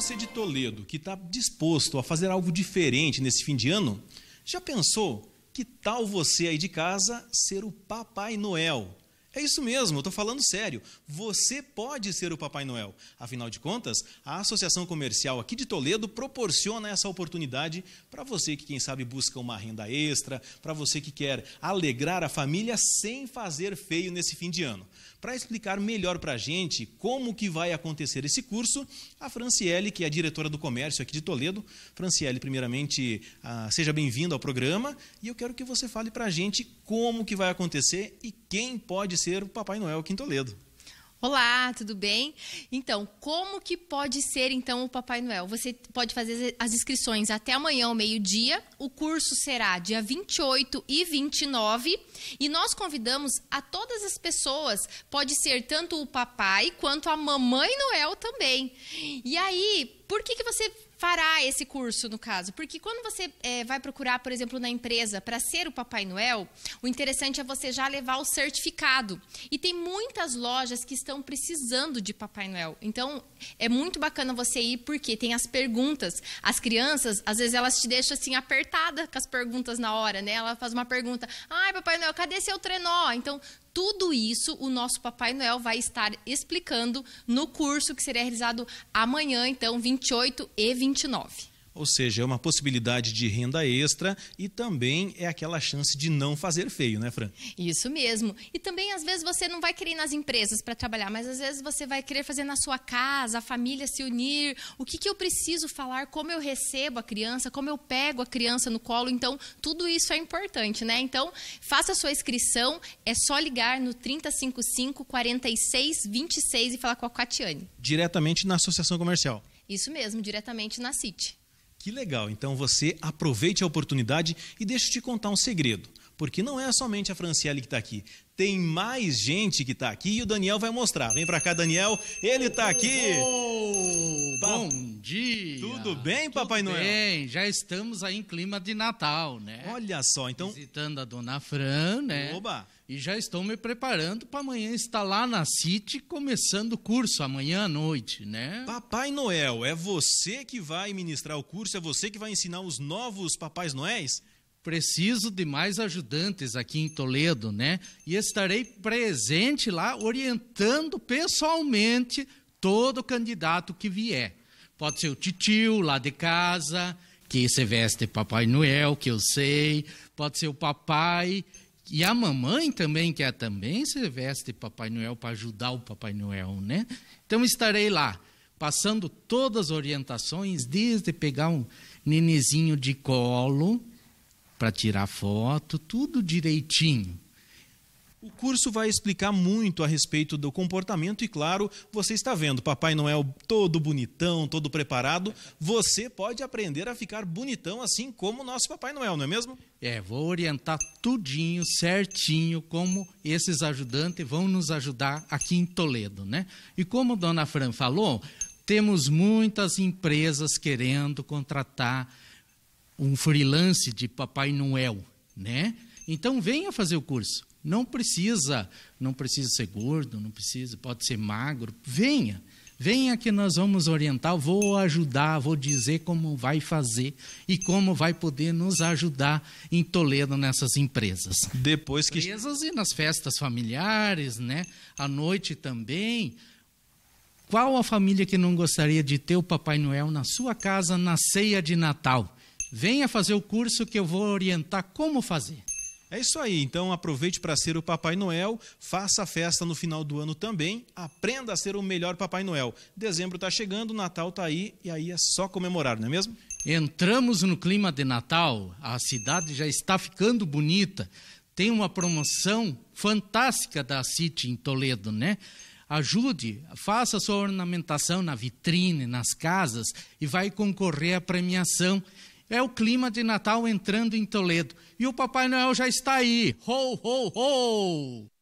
você de Toledo, que está disposto a fazer algo diferente nesse fim de ano, já pensou que tal você aí de casa ser o Papai Noel? É isso mesmo, eu estou falando sério. Você pode ser o Papai Noel. Afinal de contas, a Associação Comercial aqui de Toledo proporciona essa oportunidade para você que, quem sabe, busca uma renda extra, para você que quer alegrar a família sem fazer feio nesse fim de ano. Para explicar melhor para a gente como que vai acontecer esse curso, a Franciele, que é a diretora do comércio aqui de Toledo. Franciele, primeiramente, ah, seja bem-vinda ao programa e eu quero que você fale para a gente como que vai acontecer e quem pode ser o Papai Noel aqui em Toledo. Olá, tudo bem? Então, como que pode ser então o Papai Noel? Você pode fazer as inscrições até amanhã ao meio-dia. O curso será dia 28 e 29, e nós convidamos a todas as pessoas, pode ser tanto o papai quanto a mamãe Noel também. E aí, por que que você fará esse curso, no caso. Porque quando você é, vai procurar, por exemplo, na empresa para ser o Papai Noel, o interessante é você já levar o certificado. E tem muitas lojas que estão precisando de Papai Noel. Então, é muito bacana você ir porque tem as perguntas. As crianças, às vezes, elas te deixam assim apertada com as perguntas na hora, né? Ela faz uma pergunta: ai, Papai Noel, cadê seu trenó? Então, tudo isso o nosso Papai Noel vai estar explicando no curso que será realizado amanhã, então 28 e 29. Ou seja, é uma possibilidade de renda extra e também é aquela chance de não fazer feio, né, Fran? Isso mesmo. E também, às vezes, você não vai querer ir nas empresas para trabalhar, mas às vezes você vai querer fazer na sua casa, a família se unir. O que, que eu preciso falar? Como eu recebo a criança? Como eu pego a criança no colo? Então, tudo isso é importante, né? Então, faça a sua inscrição. É só ligar no 355 4626 e falar com a Catiane. Diretamente na Associação Comercial. Isso mesmo, diretamente na CIT. Que legal! Então você aproveite a oportunidade e deixa eu te contar um segredo. Porque não é somente a Franciele que está aqui. Tem mais gente que está aqui e o Daniel vai mostrar. Vem para cá, Daniel. Ele está aqui. bom dia. Tudo bem, Papai Tudo Noel? Bem, já estamos aí em clima de Natal, né? Olha só, então. Visitando a Dona Fran, né? Oba. E já estou me preparando para amanhã estar lá na City começando o curso amanhã à noite, né? Papai Noel, é você que vai ministrar o curso, é você que vai ensinar os novos Papais Noéis? preciso de mais ajudantes aqui em Toledo, né? E estarei presente lá, orientando pessoalmente todo candidato que vier. Pode ser o tio lá de casa, que se veste Papai Noel, que eu sei. Pode ser o papai. E a mamãe também, que é, também se veste Papai Noel para ajudar o Papai Noel, né? Então estarei lá, passando todas as orientações, desde pegar um nenezinho de colo, para tirar foto, tudo direitinho. O curso vai explicar muito a respeito do comportamento e, claro, você está vendo Papai Noel todo bonitão, todo preparado. Você pode aprender a ficar bonitão assim como o nosso Papai Noel, não é mesmo? É, vou orientar tudinho, certinho, como esses ajudantes vão nos ajudar aqui em Toledo, né? E como a Dona Fran falou, temos muitas empresas querendo contratar um freelance de Papai Noel, né? Então venha fazer o curso. Não precisa, não precisa ser gordo, não precisa, pode ser magro. Venha, venha que nós vamos orientar, vou ajudar, vou dizer como vai fazer e como vai poder nos ajudar em Toledo nessas empresas. Depois que empresas e nas festas familiares, né? À noite também. Qual a família que não gostaria de ter o Papai Noel na sua casa na ceia de Natal? Venha fazer o curso que eu vou orientar como fazer. É isso aí, então aproveite para ser o Papai Noel, faça a festa no final do ano também, aprenda a ser o melhor Papai Noel. Dezembro está chegando, Natal está aí e aí é só comemorar, não é mesmo? Entramos no clima de Natal, a cidade já está ficando bonita. Tem uma promoção fantástica da City em Toledo, né? Ajude, faça sua ornamentação na vitrine, nas casas e vai concorrer à premiação. É o clima de Natal entrando em Toledo. E o Papai Noel já está aí. Ho, ho, ho!